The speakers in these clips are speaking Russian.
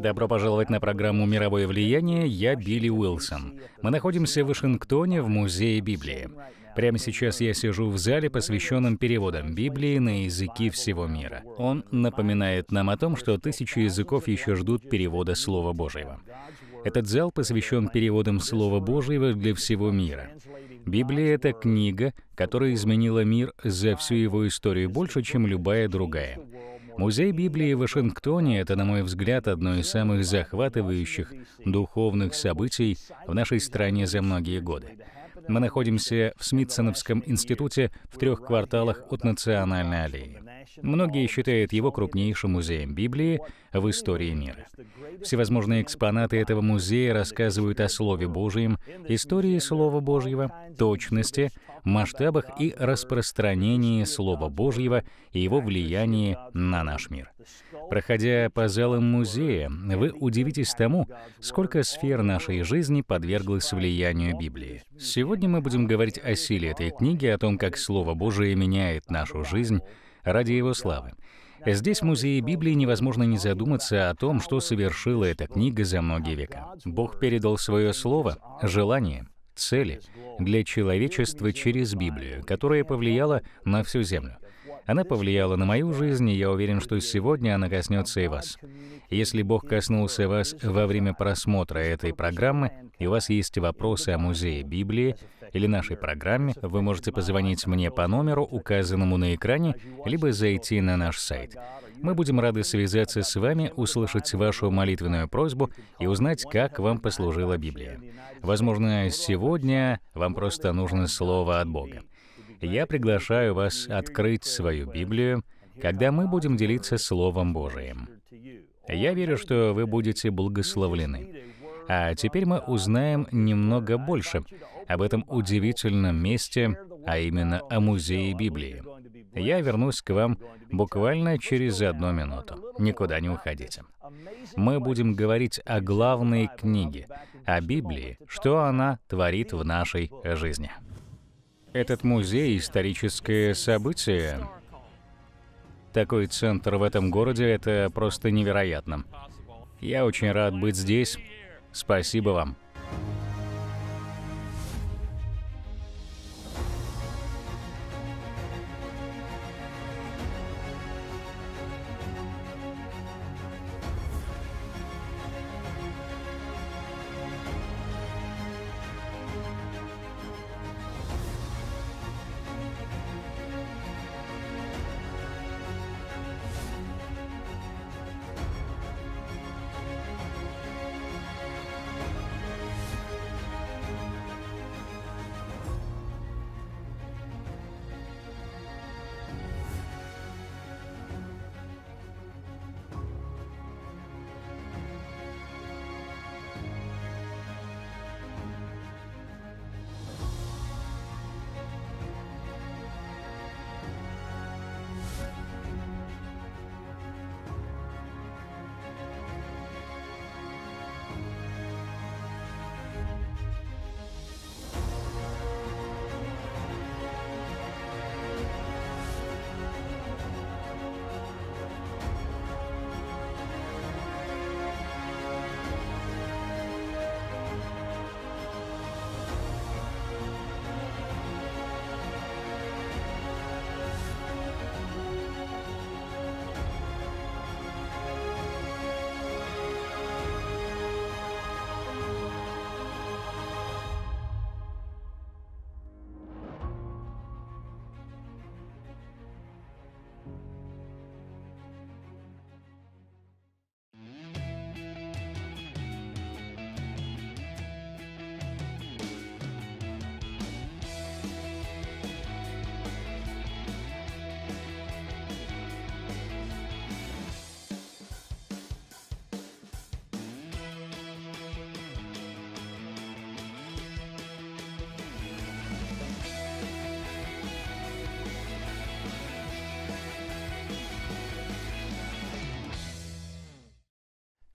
Добро пожаловать на программу «Мировое влияние». Я Билли Уилсон. Мы находимся в Вашингтоне в Музее Библии. Прямо сейчас я сижу в зале, посвященном переводам Библии на языки всего мира. Он напоминает нам о том, что тысячи языков еще ждут перевода Слова Божьего. Этот зал посвящен переводам Слова Божьего для всего мира. Библия — это книга, которая изменила мир за всю его историю больше, чем любая другая. Музей Библии в Вашингтоне — это, на мой взгляд, одно из самых захватывающих духовных событий в нашей стране за многие годы. Мы находимся в Смитсоновском институте в трех кварталах от Национальной аллеи. Многие считают его крупнейшим музеем Библии в истории мира. Всевозможные экспонаты этого музея рассказывают о Слове Божьем, истории Слова Божьего, точности, масштабах и распространении Слова Божьего и его влиянии на наш мир. Проходя по залам музея, вы удивитесь тому, сколько сфер нашей жизни подверглось влиянию Библии. Сегодня мы будем говорить о силе этой книги, о том, как Слово Божие меняет нашу жизнь ради его славы. Здесь, в Музее Библии, невозможно не задуматься о том, что совершила эта книга за многие века. Бог передал свое слово, желание, цели для человечества через Библию, которая повлияла на всю Землю. Она повлияла на мою жизнь, и я уверен, что сегодня она коснется и вас. Если Бог коснулся вас во время просмотра этой программы, и у вас есть вопросы о музее Библии или нашей программе, вы можете позвонить мне по номеру, указанному на экране, либо зайти на наш сайт. Мы будем рады связаться с вами, услышать вашу молитвенную просьбу и узнать, как вам послужила Библия. Возможно, сегодня вам просто нужно слово от Бога. Я приглашаю вас открыть свою Библию, когда мы будем делиться Словом Божиим. Я верю, что вы будете благословлены. А теперь мы узнаем немного больше об этом удивительном месте, а именно о Музее Библии. Я вернусь к вам буквально через одну минуту. Никуда не уходите. Мы будем говорить о главной книге, о Библии, что она творит в нашей жизни. Этот музей — историческое событие. Такой центр в этом городе — это просто невероятно. Я очень рад быть здесь. Спасибо вам.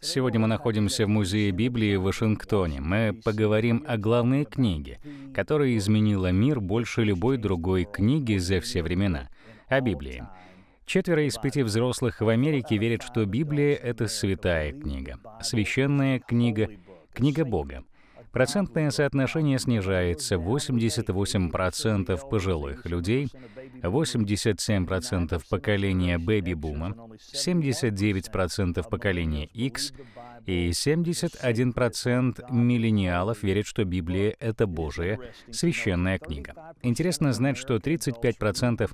Сегодня мы находимся в Музее Библии в Вашингтоне. Мы поговорим о главной книге, которая изменила мир больше любой другой книги за все времена — о Библии. Четверо из пяти взрослых в Америке верят, что Библия — это святая книга, священная книга, книга Бога. Процентное соотношение снижается 88% пожилых людей, 87% поколения бэби-бума, 79% поколения X и 71% миллениалов верят, что Библия — это Божия священная книга. Интересно знать, что 35%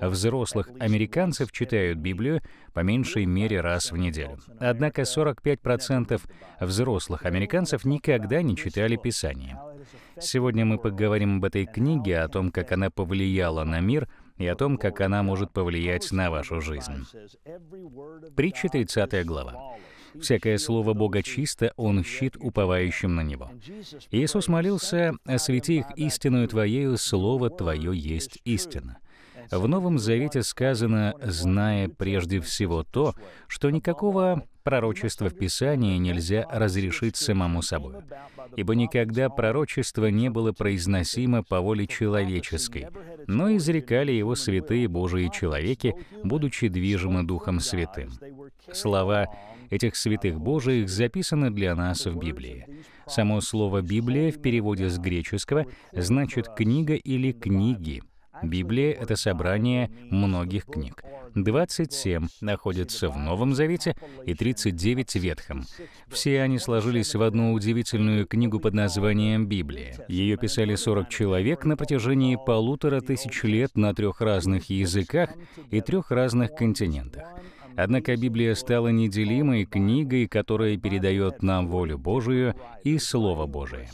взрослых американцев читают Библию по меньшей мере раз в неделю. Однако 45% взрослых американцев никогда не читали Писание. Сегодня мы поговорим об этой книге, о том, как она повлияла на мир и о том, как она может повлиять на вашу жизнь. Притча 30 глава. «Всякое слово Бога чисто, Он щит уповающим на Него». Иисус молился, «Освети их истинную Твоею, Слово Твое есть истина». В Новом Завете сказано, зная прежде всего то, что никакого пророчества в Писании нельзя разрешить самому собой, ибо никогда пророчество не было произносимо по воле человеческой, но изрекали его святые Божии человеки, будучи движимы Духом Святым. Слова этих святых Божиих записаны для нас в Библии. Само слово «Библия» в переводе с греческого значит «книга» или «книги», Библия — это собрание многих книг. 27 находятся в Новом Завете и 39 — в Ветхом. Все они сложились в одну удивительную книгу под названием «Библия». Ее писали 40 человек на протяжении полутора тысяч лет на трех разных языках и трех разных континентах. Однако Библия стала неделимой книгой, которая передает нам волю Божию и Слово Божие.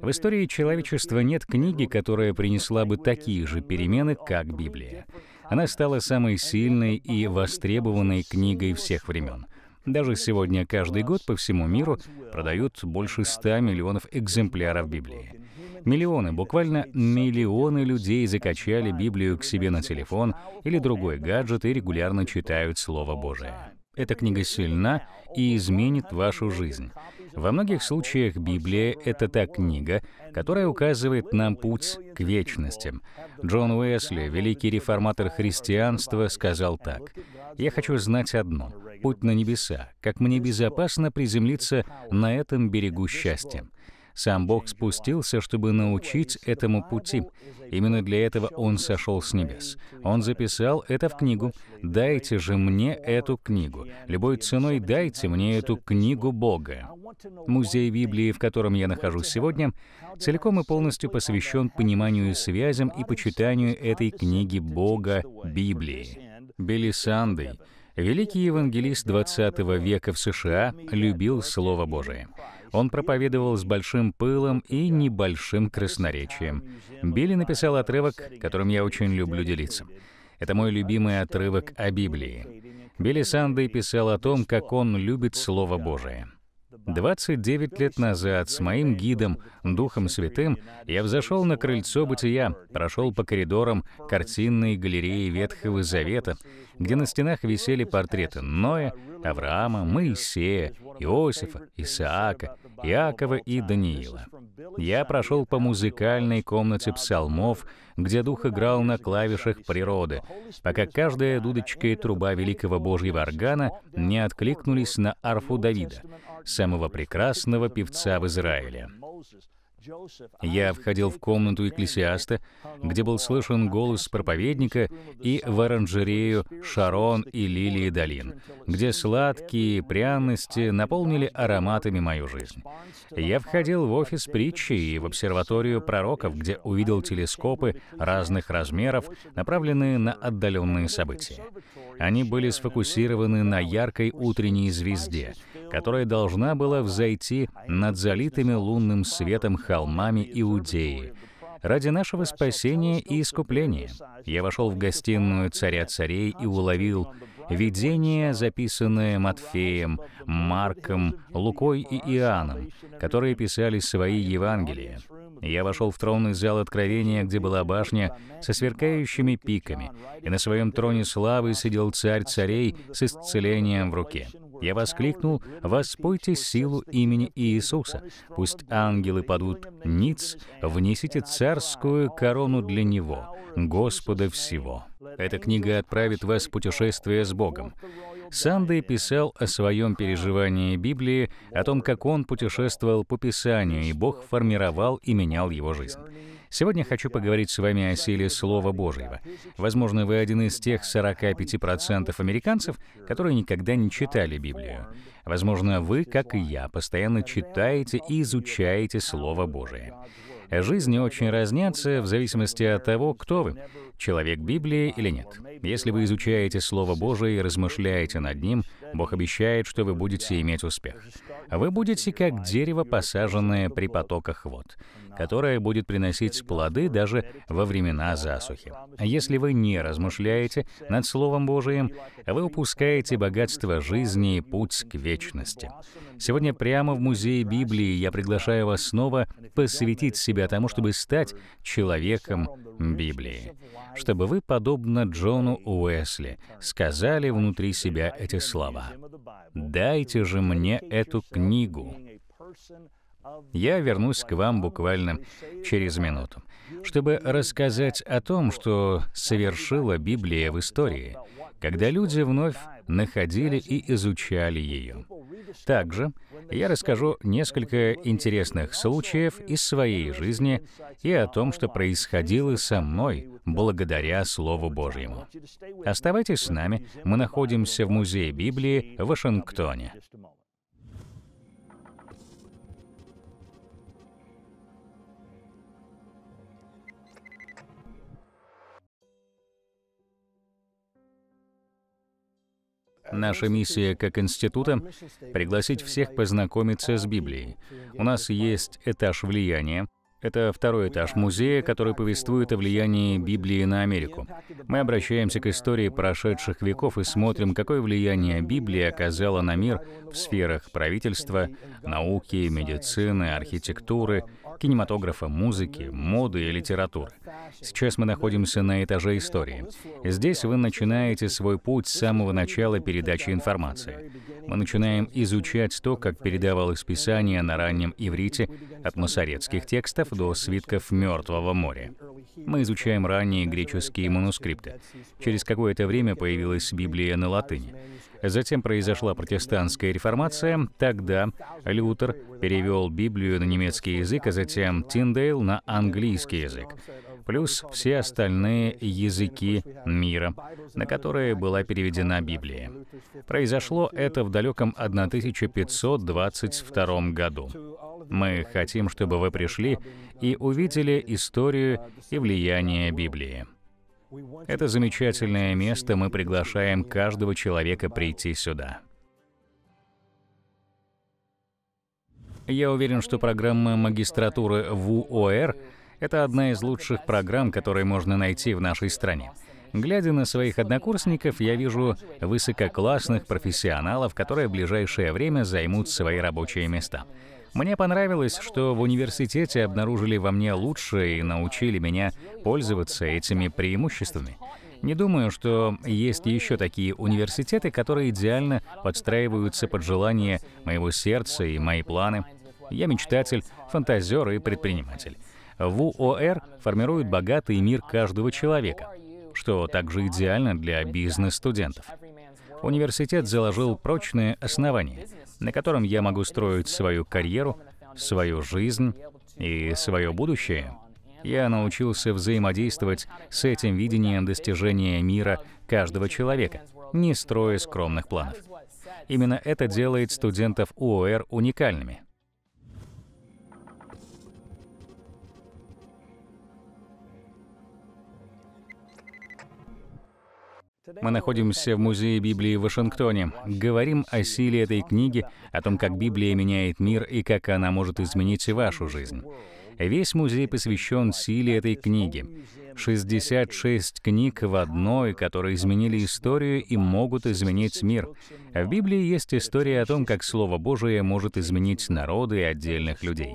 В истории человечества нет книги, которая принесла бы такие же перемены, как Библия. Она стала самой сильной и востребованной книгой всех времен. Даже сегодня каждый год по всему миру продают больше 100 миллионов экземпляров Библии. Миллионы, буквально миллионы людей закачали Библию к себе на телефон или другой гаджет и регулярно читают Слово Божие. Эта книга сильна и изменит вашу жизнь. Во многих случаях Библия — это та книга, которая указывает нам путь к вечности. Джон Уэсли, великий реформатор христианства, сказал так. «Я хочу знать одно — путь на небеса, как мне безопасно приземлиться на этом берегу счастья. Сам Бог спустился, чтобы научить этому пути. Именно для этого Он сошел с небес. Он записал это в книгу. «Дайте же мне эту книгу. Любой ценой дайте мне эту книгу Бога». Музей Библии, в котором я нахожусь сегодня, целиком и полностью посвящен пониманию связям и почитанию этой книги Бога Библии. Билли Сандей, великий евангелист 20 века в США, любил Слово Божие. Он проповедовал с большим пылом и небольшим красноречием. Билли написал отрывок, которым я очень люблю делиться. Это мой любимый отрывок о Библии. Билли Санды писал о том, как он любит Слово Божие. 29 лет назад с моим гидом, Духом Святым, я взошел на крыльцо бытия, прошел по коридорам картинной галереи Ветхого Завета где на стенах висели портреты Ноя, Авраама, Моисея, Иосифа, Исаака, Иакова и Даниила. Я прошел по музыкальной комнате псалмов, где дух играл на клавишах природы, пока каждая дудочка и труба великого божьего органа не откликнулись на арфу Давида, самого прекрасного певца в Израиле. Я входил в комнату экклесиаста, где был слышен голос проповедника, и в оранжерею Шарон и Лилии долин, где сладкие пряности наполнили ароматами мою жизнь. Я входил в офис притчи и в обсерваторию пророков, где увидел телескопы разных размеров, направленные на отдаленные события. Они были сфокусированы на яркой утренней звезде, которая должна была взойти над залитыми лунным светом храмом холмами Иудеи, ради нашего спасения и искупления. Я вошел в гостиную царя царей и уловил видение, записанное Матфеем, Марком, Лукой и Иоанном, которые писали свои Евангелия. Я вошел в тронный зал Откровения, где была башня со сверкающими пиками, и на своем троне славы сидел царь царей с исцелением в руке. Я воскликнул, «Воспойте силу имени Иисуса! Пусть ангелы падут ниц, внесите царскую корону для Него, Господа всего». Эта книга отправит вас в путешествие с Богом. Сандей писал о своем переживании Библии, о том, как он путешествовал по Писанию, и Бог формировал и менял его жизнь. Сегодня хочу поговорить с вами о силе Слова Божьего. Возможно, вы один из тех 45% американцев, которые никогда не читали Библию. Возможно, вы, как и я, постоянно читаете и изучаете Слово Божие. Жизни очень разнятся в зависимости от того, кто вы, человек Библии или нет. Если вы изучаете Слово Божие и размышляете над ним, Бог обещает, что вы будете иметь успех. Вы будете как дерево, посаженное при потоках вод, которое будет приносить плоды даже во времена засухи. Если вы не размышляете над Словом Божиим, вы упускаете богатство жизни и путь к вечности. Сегодня прямо в Музее Библии я приглашаю вас снова посвятить себя тому, чтобы стать человеком Библии. Чтобы вы, подобно Джону Уэсли, сказали внутри себя эти слова. «Дайте же мне эту книгу». Я вернусь к вам буквально через минуту, чтобы рассказать о том, что совершила Библия в истории, когда люди вновь находили и изучали ее. Также я расскажу несколько интересных случаев из своей жизни и о том, что происходило со мной благодаря Слову Божьему. Оставайтесь с нами, мы находимся в Музее Библии в Вашингтоне. Наша миссия как института — пригласить всех познакомиться с Библией. У нас есть этаж влияния, это второй этаж музея, который повествует о влиянии Библии на Америку. Мы обращаемся к истории прошедших веков и смотрим, какое влияние Библия оказала на мир в сферах правительства, науки, медицины, архитектуры — кинематографа, музыки, моды и литературы. Сейчас мы находимся на этаже истории. Здесь вы начинаете свой путь с самого начала передачи информации. Мы начинаем изучать то, как передавалось Писание на раннем иврите от масоретских текстов до свитков Мертвого моря. Мы изучаем ранние греческие манускрипты. Через какое-то время появилась Библия на латыни. Затем произошла протестантская реформация. Тогда Лютер перевел Библию на немецкий язык, а затем Тиндейл на английский язык плюс все остальные языки мира, на которые была переведена Библия. Произошло это в далеком 1522 году. Мы хотим, чтобы вы пришли и увидели историю и влияние Библии. Это замечательное место, мы приглашаем каждого человека прийти сюда. Я уверен, что программа магистратуры ВУОР — это одна из лучших программ, которые можно найти в нашей стране. Глядя на своих однокурсников, я вижу высококлассных профессионалов, которые в ближайшее время займут свои рабочие места. Мне понравилось, что в университете обнаружили во мне лучшее и научили меня пользоваться этими преимуществами. Не думаю, что есть еще такие университеты, которые идеально подстраиваются под желания моего сердца и мои планы. Я мечтатель, фантазер и предприниматель. ВУОР формирует богатый мир каждого человека, что также идеально для бизнес-студентов. Университет заложил прочные основания, на котором я могу строить свою карьеру, свою жизнь и свое будущее. Я научился взаимодействовать с этим видением достижения мира каждого человека, не строя скромных планов. Именно это делает студентов УОР уникальными. Мы находимся в Музее Библии в Вашингтоне. Говорим о силе этой книги, о том, как Библия меняет мир и как она может изменить вашу жизнь. Весь музей посвящен силе этой книги. 66 книг в одной, которые изменили историю и могут изменить мир. В Библии есть история о том, как Слово Божие может изменить народы и отдельных людей.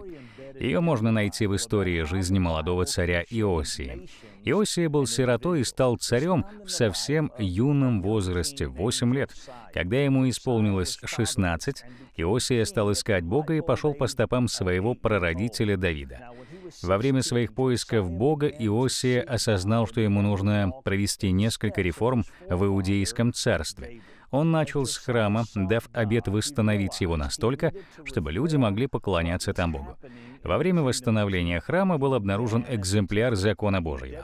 Ее можно найти в истории жизни молодого царя Иосии. Иосия был сиротой и стал царем в совсем юном возрасте, 8 лет. Когда ему исполнилось 16, Иосия стал искать Бога и пошел по стопам своего прародителя Давида. Во время своих поисков Бога Иосия осознал, что ему нужно провести несколько реформ в иудейском царстве — он начал с храма, дав обет восстановить его настолько, чтобы люди могли поклоняться там Богу. Во время восстановления храма был обнаружен экземпляр закона Божьего.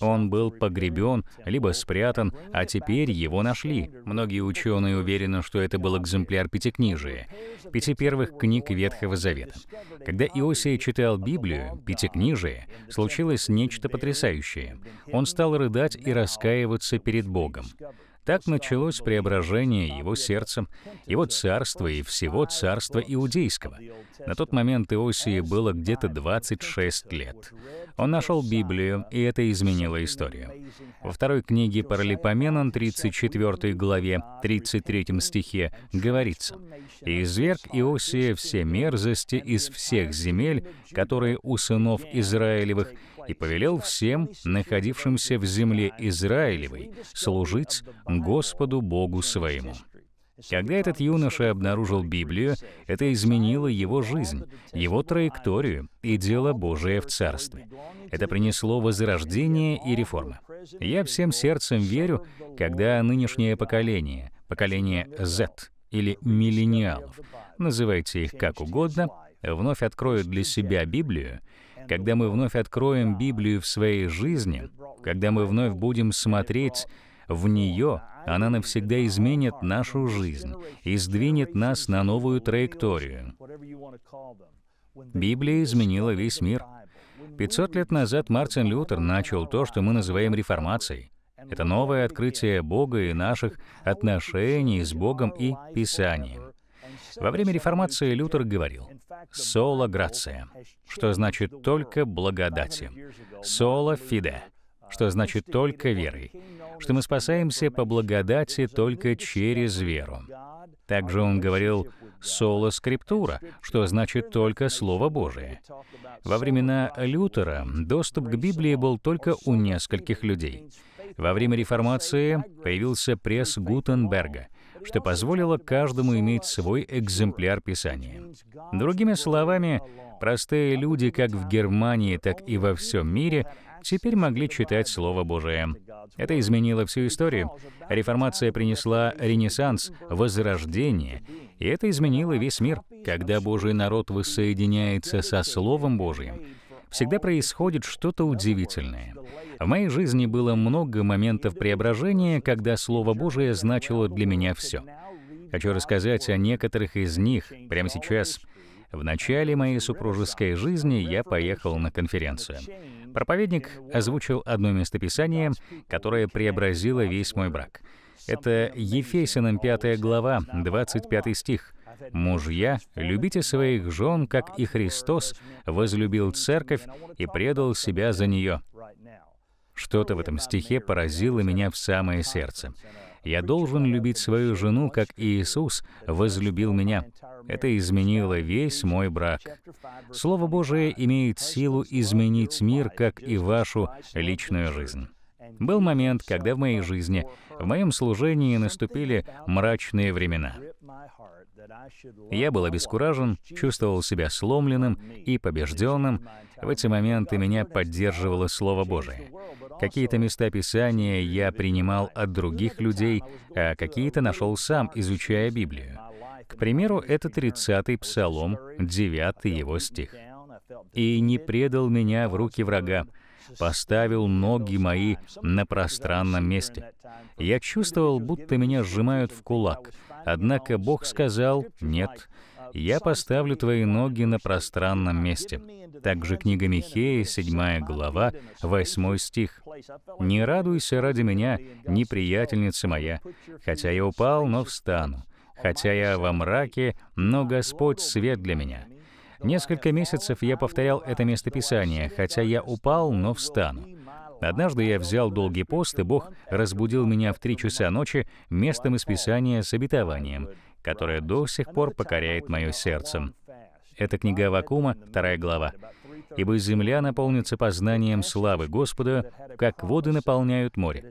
Он был погребен, либо спрятан, а теперь его нашли. Многие ученые уверены, что это был экземпляр Пятикнижия, пяти первых книг Ветхого Завета. Когда Иосия читал Библию, Пятикнижие, случилось нечто потрясающее. Он стал рыдать и раскаиваться перед Богом. Так началось преображение его сердцем, его царства и всего царства иудейского. На тот момент Иосии было где-то 26 лет. Он нашел Библию, и это изменило историю. Во второй книге Паралипоменон, 34 главе, 33 стихе, говорится, «И изверг Иосия все мерзости из всех земель, которые у сынов Израилевых, и повелел всем, находившимся в земле Израилевой, служить Господу Богу своему. Когда этот юноша обнаружил Библию, это изменило его жизнь, его траекторию и дело Божие в Царстве. Это принесло возрождение и реформы. Я всем сердцем верю, когда нынешнее поколение, поколение Z или миллениалов, называйте их как угодно, вновь откроют для себя Библию когда мы вновь откроем Библию в своей жизни, когда мы вновь будем смотреть в нее, она навсегда изменит нашу жизнь и сдвинет нас на новую траекторию. Библия изменила весь мир. 500 лет назад Мартин Лютер начал то, что мы называем реформацией. Это новое открытие Бога и наших отношений с Богом и Писанием. Во время реформации Лютер говорил «соло грация», что значит «только благодати», «соло фиде», что значит «только верой», что мы спасаемся по благодати только через веру. Также он говорил «соло скриптура», что значит «только Слово Божие». Во времена Лютера доступ к Библии был только у нескольких людей. Во время реформации появился пресс Гутенберга — что позволило каждому иметь свой экземпляр Писания. Другими словами, простые люди как в Германии, так и во всем мире теперь могли читать Слово Божие. Это изменило всю историю. Реформация принесла ренессанс, возрождение, и это изменило весь мир. Когда Божий народ воссоединяется со Словом Божьим, всегда происходит что-то удивительное. В моей жизни было много моментов преображения, когда Слово Божие значило для меня все. Хочу рассказать о некоторых из них прямо сейчас. В начале моей супружеской жизни я поехал на конференцию. Проповедник озвучил одно местописание, которое преобразило весь мой брак. Это Ефесиным 5 глава, 25 стих. «Мужья, любите своих жен, как и Христос возлюбил церковь и предал себя за нее». Что-то в этом стихе поразило меня в самое сердце. Я должен любить свою жену, как Иисус возлюбил меня. Это изменило весь мой брак. Слово Божие имеет силу изменить мир, как и вашу личную жизнь. Был момент, когда в моей жизни, в моем служении наступили мрачные времена. Я был обескуражен, чувствовал себя сломленным и побежденным. В эти моменты меня поддерживало Слово Божие. Какие-то места Писания я принимал от других людей, а какие-то нашел сам, изучая Библию. К примеру, это 30-й Псалом, 9 его стих. «И не предал меня в руки врага, поставил ноги мои на пространном месте. Я чувствовал, будто меня сжимают в кулак. Однако Бог сказал «нет». «Я поставлю твои ноги на пространном месте». Также книга Михея, 7 глава, 8 стих. «Не радуйся ради меня, неприятельница моя, хотя я упал, но встану, хотя я во мраке, но Господь свет для меня». Несколько месяцев я повторял это местописание, хотя я упал, но встану. Однажды я взял долгий пост, и Бог разбудил меня в три часа ночи местом из Писания с обетованием, которое до сих пор покоряет мое сердце. Это книга Вакума, вторая глава ибо земля наполнится познанием славы Господа, как воды наполняют море.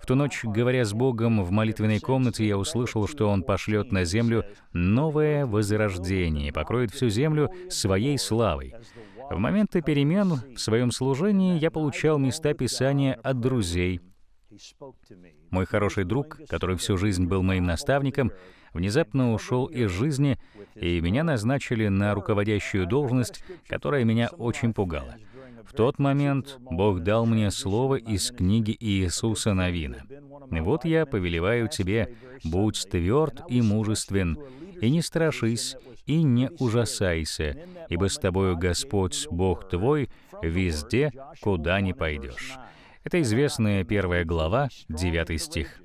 В ту ночь, говоря с Богом в молитвенной комнате, я услышал, что Он пошлет на землю новое возрождение покроет всю землю своей славой. В моменты перемен в своем служении я получал места Писания от друзей, мой хороший друг, который всю жизнь был моим наставником, внезапно ушел из жизни, и меня назначили на руководящую должность, которая меня очень пугала. В тот момент Бог дал мне слово из книги Иисуса Новина. «Вот я повелеваю тебе, будь тверд и мужествен, и не страшись, и не ужасайся, ибо с тобою Господь, Бог твой, везде, куда ни пойдешь». Это известная первая глава, 9 стих.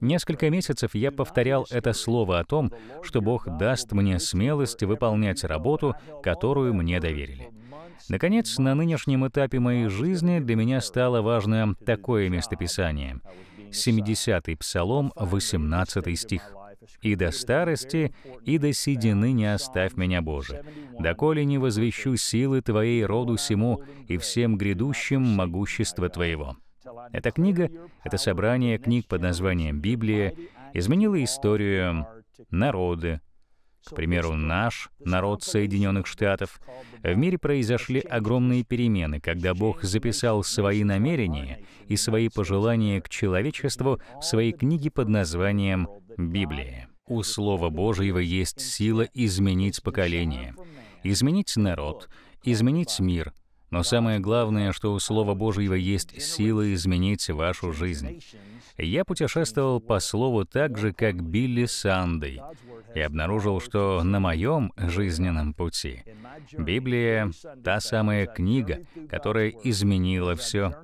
Несколько месяцев я повторял это слово о том, что Бог даст мне смелость выполнять работу, которую мне доверили. Наконец, на нынешнем этапе моей жизни для меня стало важно такое местописание. 70-й Псалом, 18 стих. «И до старости, и до седины не оставь меня, Боже, доколе не возвещу силы Твоей роду сему и всем грядущим могущество Твоего». Эта книга, это собрание книг под названием «Библия», изменила историю, народы, к примеру, наш народ Соединенных Штатов, в мире произошли огромные перемены, когда Бог записал свои намерения и свои пожелания к человечеству в своей книге под названием «Библия». У Слова Божьего есть сила изменить поколение, изменить народ, изменить мир — но самое главное, что у Слова Божьего есть сила изменить вашу жизнь. Я путешествовал по Слову так же, как Билли Сандей, и обнаружил, что на моем жизненном пути Библия — та самая книга, которая изменила все.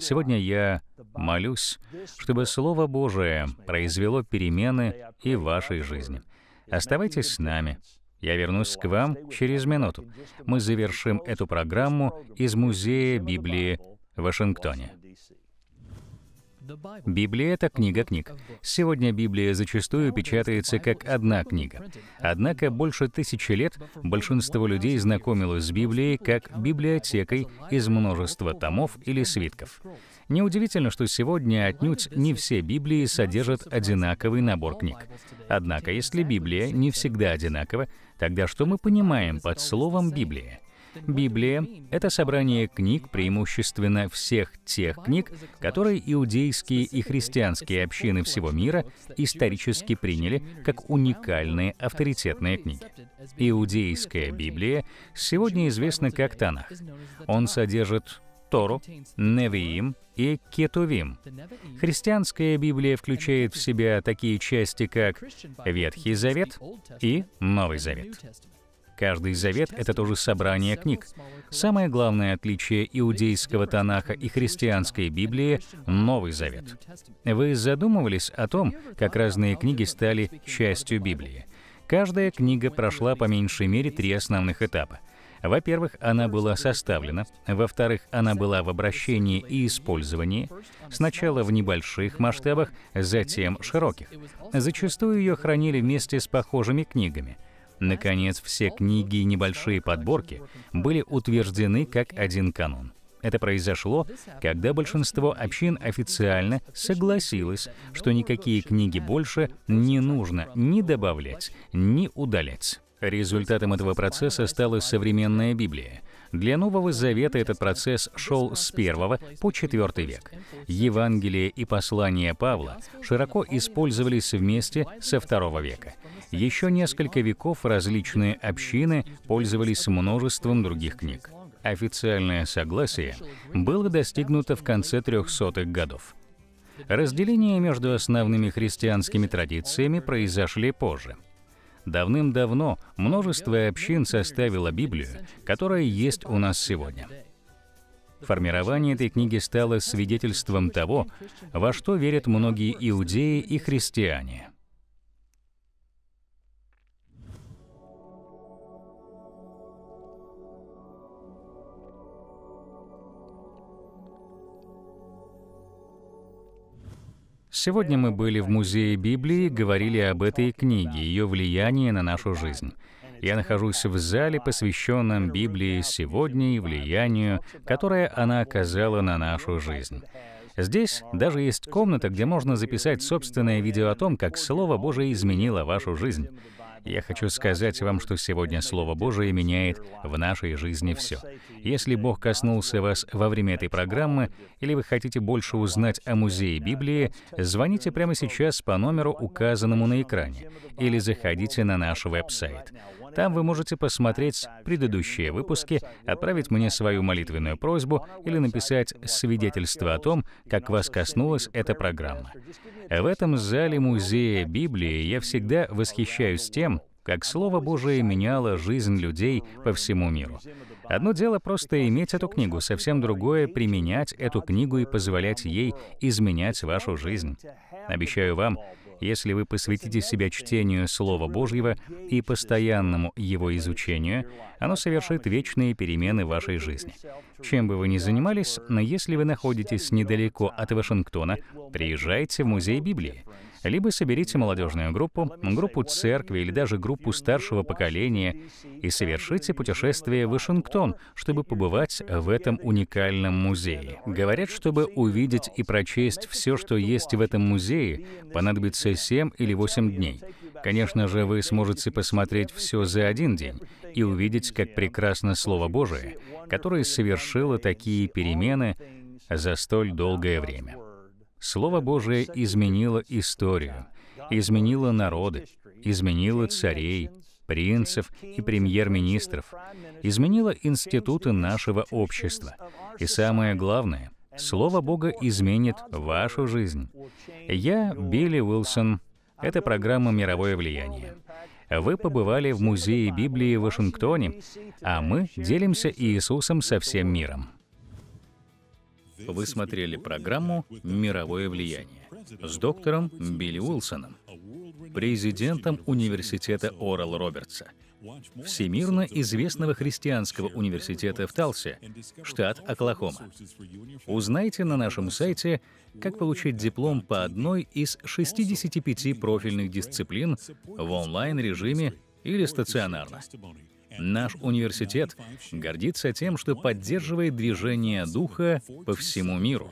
Сегодня я молюсь, чтобы Слово Божие произвело перемены и в вашей жизни. Оставайтесь с нами. Я вернусь к вам через минуту. Мы завершим эту программу из Музея Библии в Вашингтоне. Библия — это книга книг. Сегодня Библия зачастую печатается как одна книга. Однако больше тысячи лет большинство людей знакомилось с Библией как библиотекой из множества томов или свитков. Неудивительно, что сегодня отнюдь не все Библии содержат одинаковый набор книг. Однако, если Библия не всегда одинакова, тогда что мы понимаем под словом «Библия»? Библия — это собрание книг, преимущественно всех тех книг, которые иудейские и христианские общины всего мира исторически приняли как уникальные авторитетные книги. Иудейская Библия сегодня известна как Танах. Он содержит Тору, Невиим и Кетувим. Христианская Библия включает в себя такие части, как Ветхий Завет и Новый Завет. Каждый завет — это тоже собрание книг. Самое главное отличие иудейского Танаха и христианской Библии — Новый Завет. Вы задумывались о том, как разные книги стали частью Библии? Каждая книга прошла по меньшей мере три основных этапа — во-первых, она была составлена, во-вторых, она была в обращении и использовании, сначала в небольших масштабах, затем широких. Зачастую ее хранили вместе с похожими книгами. Наконец, все книги и небольшие подборки были утверждены как один канон. Это произошло, когда большинство общин официально согласилось, что никакие книги больше не нужно ни добавлять, ни удалять. Результатом этого процесса стала современная Библия. Для Нового Завета этот процесс шел с 1 по 4 век. Евангелие и послание Павла широко использовались вместе со 2 века. Еще несколько веков различные общины пользовались множеством других книг. Официальное согласие было достигнуто в конце 300-х годов. Разделения между основными христианскими традициями произошли позже – Давным-давно множество общин составило Библию, которая есть у нас сегодня. Формирование этой книги стало свидетельством того, во что верят многие иудеи и христиане. Сегодня мы были в музее Библии, говорили об этой книге, ее влиянии на нашу жизнь. Я нахожусь в зале, посвященном Библии сегодня и влиянию, которое она оказала на нашу жизнь. Здесь даже есть комната, где можно записать собственное видео о том, как Слово Божие изменило вашу жизнь. Я хочу сказать вам, что сегодня Слово Божие меняет в нашей жизни все. Если Бог коснулся вас во время этой программы, или вы хотите больше узнать о Музее Библии, звоните прямо сейчас по номеру, указанному на экране, или заходите на наш веб-сайт. Там вы можете посмотреть предыдущие выпуски, отправить мне свою молитвенную просьбу или написать свидетельство о том, как вас коснулась эта программа. В этом зале музея Библии я всегда восхищаюсь тем, как Слово Божие меняло жизнь людей по всему миру. Одно дело просто иметь эту книгу, совсем другое — применять эту книгу и позволять ей изменять вашу жизнь. Обещаю вам, если вы посвятите себя чтению Слова Божьего и постоянному его изучению, оно совершит вечные перемены в вашей жизни. Чем бы вы ни занимались, но если вы находитесь недалеко от Вашингтона, приезжайте в Музей Библии либо соберите молодежную группу, группу церкви или даже группу старшего поколения и совершите путешествие в Вашингтон, чтобы побывать в этом уникальном музее. Говорят, чтобы увидеть и прочесть все, что есть в этом музее, понадобится 7 или 8 дней. Конечно же, вы сможете посмотреть все за один день и увидеть, как прекрасно Слово Божие, которое совершило такие перемены за столь долгое время. Слово Божие изменило историю, изменило народы, изменило царей, принцев и премьер-министров, изменило институты нашего общества. И самое главное, Слово Бога изменит вашу жизнь. Я Билли Уилсон. Это программа «Мировое влияние». Вы побывали в Музее Библии в Вашингтоне, а мы делимся Иисусом со всем миром вы смотрели программу «Мировое влияние» с доктором Билли Уилсоном, президентом университета Орал Робертса, всемирно известного христианского университета в Талсе, штат Оклахома. Узнайте на нашем сайте, как получить диплом по одной из 65 профильных дисциплин в онлайн-режиме или стационарно. Наш университет гордится тем, что поддерживает движение духа по всему миру.